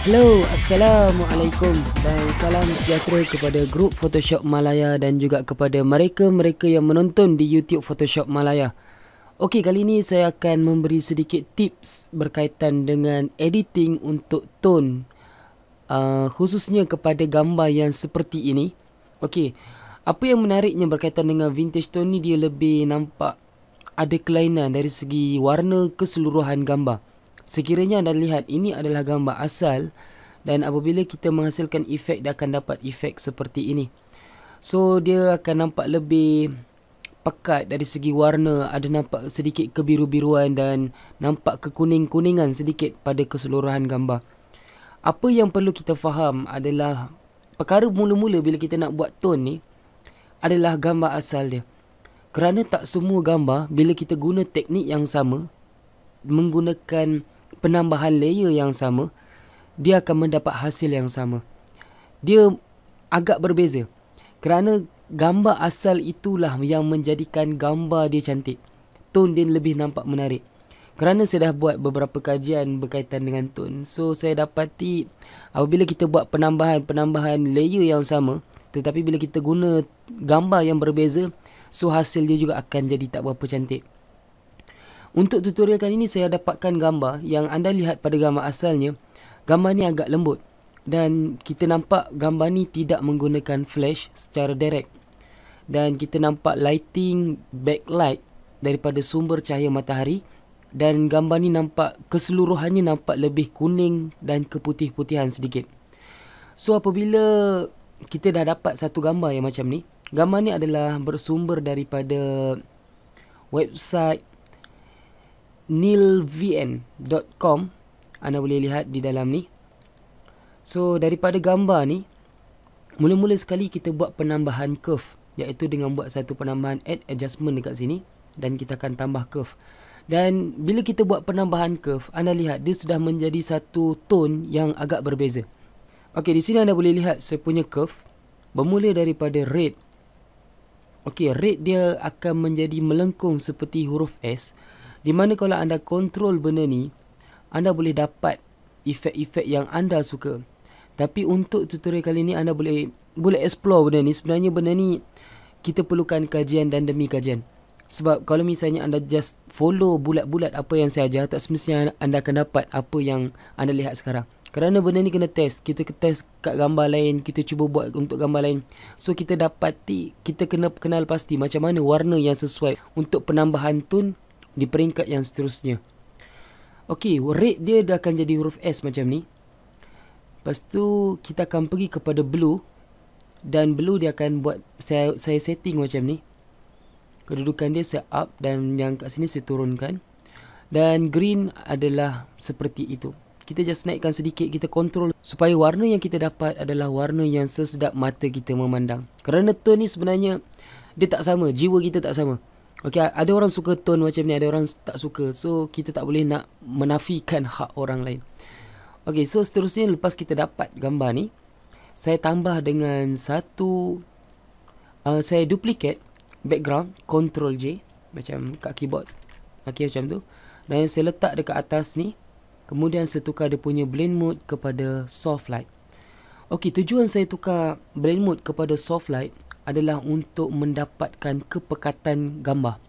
Hello, Assalamualaikum dan salam sejahtera kepada grup Photoshop Malaya dan juga kepada mereka-mereka yang menonton di YouTube Photoshop Malaya. Okey, kali ini saya akan memberi sedikit tips berkaitan dengan editing untuk tone uh, khususnya kepada gambar yang seperti ini. Okey, apa yang menariknya berkaitan dengan vintage tone ni dia lebih nampak ada kelainan dari segi warna keseluruhan gambar. Sekiranya anda lihat ini adalah gambar asal dan apabila kita menghasilkan efek dia akan dapat efek seperti ini. So dia akan nampak lebih pekat dari segi warna, ada nampak sedikit kebiru-biruan dan nampak kekuning-kuningan sedikit pada keseluruhan gambar. Apa yang perlu kita faham adalah perkara mula-mula bila kita nak buat tone ni adalah gambar asal dia. Kerana tak semua gambar bila kita guna teknik yang sama menggunakan penambahan layer yang sama, dia akan mendapat hasil yang sama. Dia agak berbeza. Kerana gambar asal itulah yang menjadikan gambar dia cantik. Tone dia lebih nampak menarik. Kerana saya dah buat beberapa kajian berkaitan dengan tone. So saya dapati apabila kita buat penambahan-penambahan layer yang sama, tetapi bila kita guna gambar yang berbeza, so hasil dia juga akan jadi tak berapa cantik. Untuk tutorial kali ini saya dapatkan gambar yang anda lihat pada gambar asalnya. Gambar ni agak lembut dan kita nampak gambar ni tidak menggunakan flash secara direct. Dan kita nampak lighting backlight daripada sumber cahaya matahari dan gambar ni nampak keseluruhannya nampak lebih kuning dan keputih-putihan sedikit. So apabila kita dah dapat satu gambar yang macam ni, gambar ni adalah bersumber daripada website nilvn.com anda boleh lihat di dalam ni so daripada gambar ni mula-mula sekali kita buat penambahan curve iaitu dengan buat satu penambahan add adjustment dekat sini dan kita akan tambah curve dan bila kita buat penambahan curve anda lihat dia sudah menjadi satu tone yang agak berbeza Okey, di sini anda boleh lihat sepunya curve bermula daripada red Okey, red dia akan menjadi melengkung seperti huruf S di mana kalau anda kontrol benda ni, anda boleh dapat efek-efek yang anda suka. Tapi untuk tutorial kali ni anda boleh boleh explore benda ni. Sebenarnya benda ni kita perlukan kajian dan demi kajian. Sebab kalau misalnya anda just follow bulat-bulat apa yang saya ajar, tak semestinya anda akan dapat apa yang anda lihat sekarang. Kerana benda ni kena test. Kita test kat gambar lain, kita cuba buat untuk gambar lain. So kita dapati, kita kena kenal pasti macam mana warna yang sesuai untuk penambahan tone di peringkat yang seterusnya. Okey, rate dia dah akan jadi huruf S macam ni. Lepas tu kita akan pergi kepada blue dan blue dia akan buat saya saya setting macam ni. Kedudukan dia saya up dan yang kat sini saya turunkan. Dan green adalah seperti itu. Kita just naikkan sedikit kita control supaya warna yang kita dapat adalah warna yang sesedap mata kita memandang. Kerana tone ni sebenarnya dia tak sama, jiwa kita tak sama. Okay, ada orang suka tone macam ni, ada orang tak suka. So, kita tak boleh nak menafikan hak orang lain. Okay, so seterusnya lepas kita dapat gambar ni, saya tambah dengan satu, uh, saya duplicate background, control J, macam kat keyboard. Okay, macam tu. Dan saya letak dekat atas ni, kemudian saya tukar dia punya blend mode kepada soft light. Okay, tujuan saya tukar blend mode kepada soft light adalah untuk mendapatkan kepekatan gambar.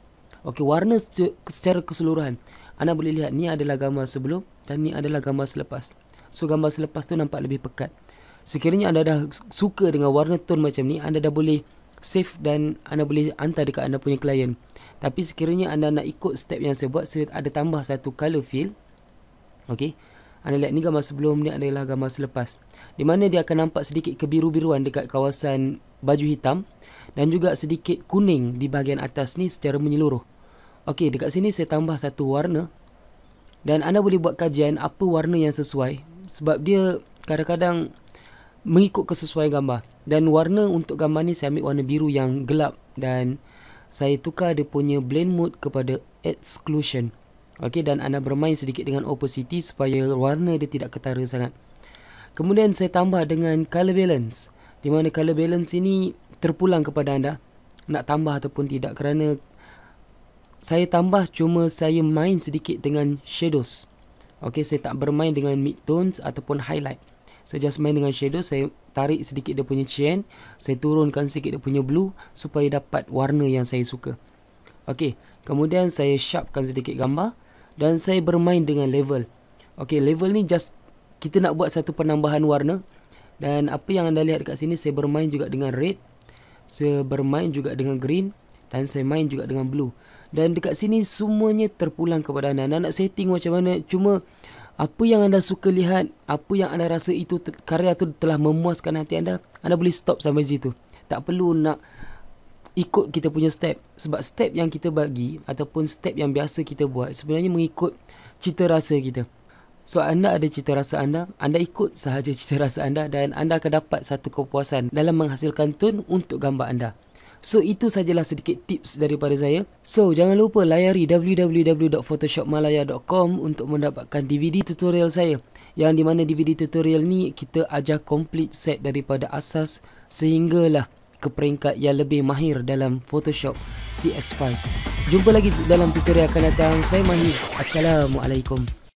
Okey, warna secara keseluruhan. Anda boleh lihat ni adalah gambar sebelum dan ni adalah gambar selepas. So gambar selepas tu nampak lebih pekat. Sekiranya anda dah suka dengan warna tone macam ni, anda dah boleh save dan anda boleh hantar dekat anda punya klien. Tapi sekiranya anda nak ikut step yang saya buat, saya ada tambah satu color fill. Okey. Anda ini gambar sebelum ni adalah gambar selepas. Di mana dia akan nampak sedikit kebiru-biruan dekat kawasan baju hitam dan juga sedikit kuning di bahagian atas ni secara menyeluruh. Okey, dekat sini saya tambah satu warna dan anda boleh buat kajian apa warna yang sesuai sebab dia kadang-kadang mengikut kesesuaian gambar. Dan warna untuk gambar ni saya ambil warna biru yang gelap dan saya tukar dia punya blend mode kepada exclusion. Okey dan anda bermain sedikit dengan opacity supaya warna dia tidak ketara sangat. Kemudian saya tambah dengan color balance. Di mana color balance ini terpulang kepada anda nak tambah ataupun tidak kerana saya tambah cuma saya main sedikit dengan shadows. Okey saya tak bermain dengan mid tones ataupun highlight. Saya just main dengan shadow saya tarik sedikit dia punya chain, saya turunkan sedikit dia punya blue supaya dapat warna yang saya suka. Okey, kemudian saya sharpkan sedikit gambar dan saya bermain dengan level. Okey, level ni just kita nak buat satu penambahan warna. Dan apa yang anda lihat dekat sini saya bermain juga dengan red. Saya bermain juga dengan green dan saya main juga dengan blue. Dan dekat sini semuanya terpulang kepada anda. Anda nak setting macam mana? Cuma apa yang anda suka lihat, apa yang anda rasa itu karya tu telah memuaskan hati anda, anda boleh stop sampai situ. Tak perlu nak ikut kita punya step sebab step yang kita bagi ataupun step yang biasa kita buat sebenarnya mengikut cita rasa kita so anda ada cita rasa anda anda ikut sahaja cita rasa anda dan anda akan dapat satu kepuasan dalam menghasilkan tone untuk gambar anda So itu sajalah sedikit tips daripada saya. So jangan lupa layari www.photoshopmalaya.com untuk mendapatkan DVD tutorial saya. Yang di mana DVD tutorial ni kita ajar complete set daripada asas sehinggalah ke peringkat yang lebih mahir dalam Photoshop CS5. Jumpa lagi dalam tutorial akan datang. Saya Mahir. Assalamualaikum.